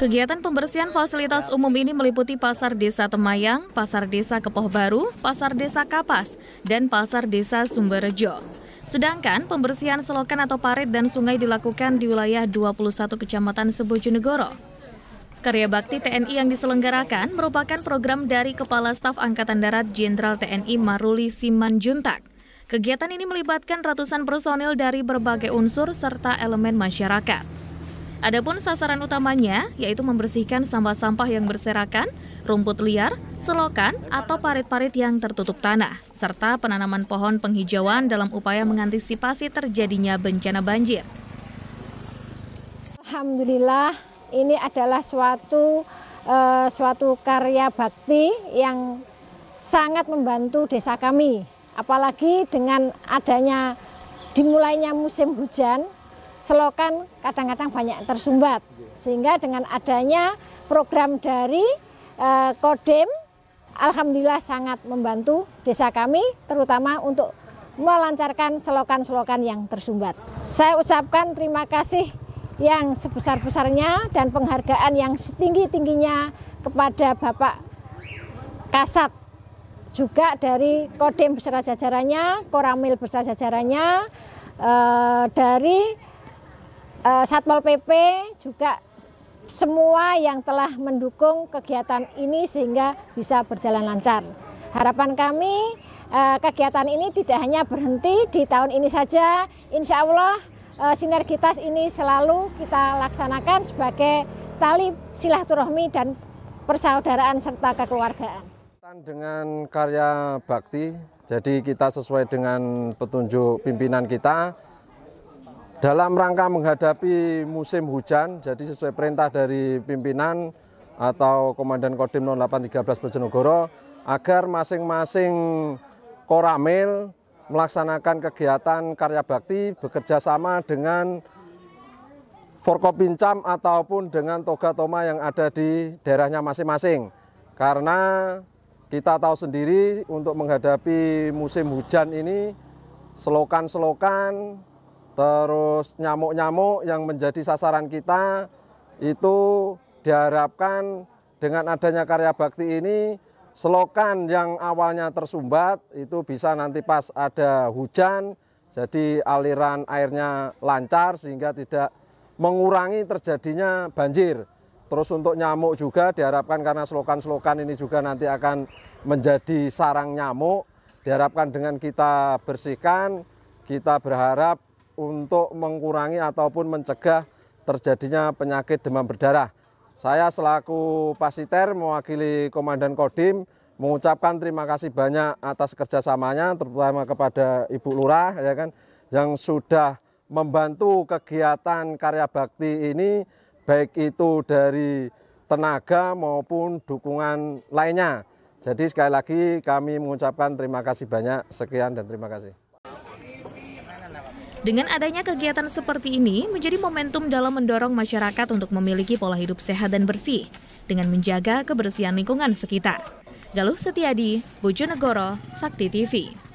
Kegiatan pembersihan fasilitas umum ini meliputi Pasar Desa Temayang, Pasar Desa Kepoh Baru, Pasar Desa Kapas, dan Pasar Desa Sumberjo. Sedangkan pembersihan selokan atau parit dan sungai dilakukan di wilayah 21 Kecamatan Sebojonegoro. Karya bakti TNI yang diselenggarakan merupakan program dari Kepala Staf Angkatan Darat Jenderal TNI Maruli Simanjuntak. Kegiatan ini melibatkan ratusan personil dari berbagai unsur serta elemen masyarakat. Adapun sasaran utamanya yaitu membersihkan sampah-sampah yang berserakan, rumput liar, selokan, atau parit-parit yang tertutup tanah, serta penanaman pohon penghijauan dalam upaya mengantisipasi terjadinya bencana banjir. Alhamdulillah, ini adalah suatu uh, suatu karya bakti yang sangat membantu desa kami. Apalagi dengan adanya dimulainya musim hujan, selokan kadang-kadang banyak tersumbat. Sehingga dengan adanya program dari eh, Kodem, Alhamdulillah sangat membantu desa kami, terutama untuk melancarkan selokan-selokan yang tersumbat. Saya ucapkan terima kasih yang sebesar-besarnya dan penghargaan yang setinggi-tingginya kepada Bapak Kasat juga dari Kodim beserta jajarannya, Koramil beserta jajarannya, eh, dari Eh, Satpol PP juga semua yang telah mendukung kegiatan ini sehingga bisa berjalan lancar. Harapan kami eh, kegiatan ini tidak hanya berhenti di tahun ini saja, insya Allah eh, sinergitas ini selalu kita laksanakan sebagai tali silaturahmi dan persaudaraan serta kekeluargaan. Dengan karya bakti, jadi kita sesuai dengan petunjuk pimpinan kita, dalam rangka menghadapi musim hujan, jadi sesuai perintah dari pimpinan atau Komandan Kodim 0813 Bojonegoro agar masing-masing koramil melaksanakan kegiatan karya bakti bekerja sama dengan Forkopincam ataupun dengan Toga Toma yang ada di daerahnya masing-masing. Karena kita tahu sendiri untuk menghadapi musim hujan ini selokan-selokan Terus nyamuk-nyamuk yang menjadi sasaran kita itu diharapkan dengan adanya karya bakti ini selokan yang awalnya tersumbat itu bisa nanti pas ada hujan jadi aliran airnya lancar sehingga tidak mengurangi terjadinya banjir. Terus untuk nyamuk juga diharapkan karena selokan-selokan ini juga nanti akan menjadi sarang nyamuk. Diharapkan dengan kita bersihkan, kita berharap untuk mengurangi ataupun mencegah terjadinya penyakit demam berdarah. Saya selaku pasiter mewakili Komandan Kodim mengucapkan terima kasih banyak atas kerjasamanya, terutama kepada Ibu Lurah ya kan yang sudah membantu kegiatan karya bakti ini baik itu dari tenaga maupun dukungan lainnya. Jadi sekali lagi kami mengucapkan terima kasih banyak. Sekian dan terima kasih. Dengan adanya kegiatan seperti ini menjadi momentum dalam mendorong masyarakat untuk memiliki pola hidup sehat dan bersih dengan menjaga kebersihan lingkungan sekitar. Galuh Setiadi, Bojonegoro, Sakti TV.